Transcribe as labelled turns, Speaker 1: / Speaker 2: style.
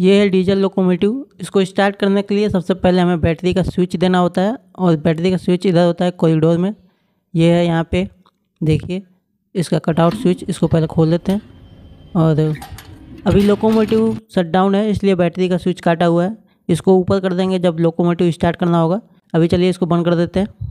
Speaker 1: ये है diesel locomotive इसको स्टार्ट करने के लिए सबसे पहले हमें बैटरी का स्विच देना होता है और बैटरी का स्विच इधर होता है कॉरिडोर में ये है यहाँ पे देखिए इसका कटआउट स्विच इसको पहले खोल लेते हैं और अभी लोकोमोटिव शट डाउन है इसलिए बैटरी का स्विच काटा हुआ है इसको ऊपर कर देंगे जब लोकोमोटिव स्टार्ट करना होगा अभी चलिए इसको बंद कर देते हैं